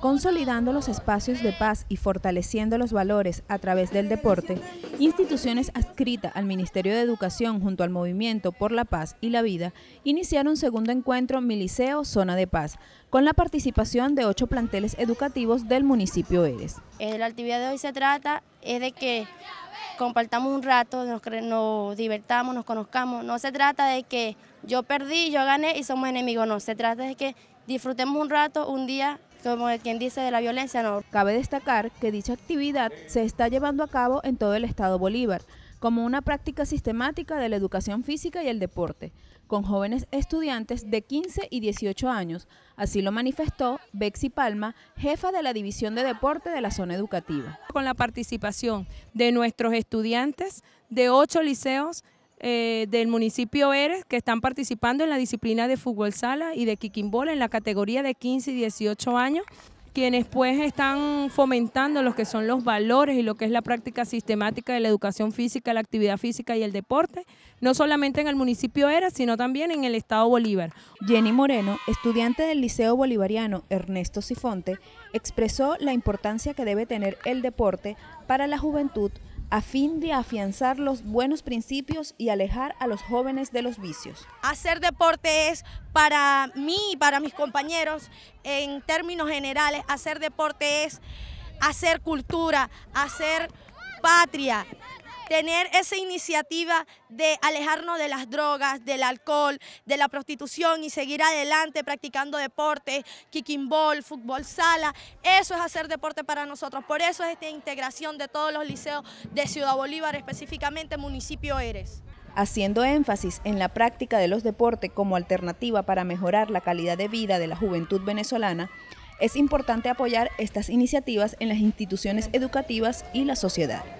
Consolidando los espacios de paz y fortaleciendo los valores a través del deporte, instituciones adscritas al Ministerio de Educación junto al Movimiento por la Paz y la Vida iniciaron segundo encuentro Miliceo Zona de Paz, con la participación de ocho planteles educativos del municipio Eres. Eh, la actividad de hoy se trata es de que compartamos un rato, nos, nos divertamos, nos conozcamos. No se trata de que yo perdí, yo gané y somos enemigos, no. Se trata de que disfrutemos un rato, un día como quien dice de la violencia, no. Cabe destacar que dicha actividad se está llevando a cabo en todo el estado Bolívar, como una práctica sistemática de la educación física y el deporte, con jóvenes estudiantes de 15 y 18 años. Así lo manifestó Bexi Palma, jefa de la División de Deporte de la Zona Educativa. Con la participación de nuestros estudiantes de ocho liceos eh, del municipio Eres que están participando en la disciplina de fútbol sala y de kicking en la categoría de 15 y 18 años quienes pues están fomentando lo que son los valores y lo que es la práctica sistemática de la educación física, la actividad física y el deporte, no solamente en el municipio Era, sino también en el estado Bolívar. Jenny Moreno, estudiante del Liceo Bolivariano Ernesto Sifonte, expresó la importancia que debe tener el deporte para la juventud a fin de afianzar los buenos principios y alejar a los jóvenes de los vicios. Hacer deporte es para mí y para mis compañeros, en términos generales, hacer deporte es hacer cultura, hacer patria, tener esa iniciativa de alejarnos de las drogas, del alcohol, de la prostitución y seguir adelante practicando deporte, kicking ball, fútbol sala, eso es hacer deporte para nosotros, por eso es esta integración de todos los liceos de Ciudad Bolívar, específicamente municipio Eres haciendo énfasis en la práctica de los deportes como alternativa para mejorar la calidad de vida de la juventud venezolana, es importante apoyar estas iniciativas en las instituciones educativas y la sociedad.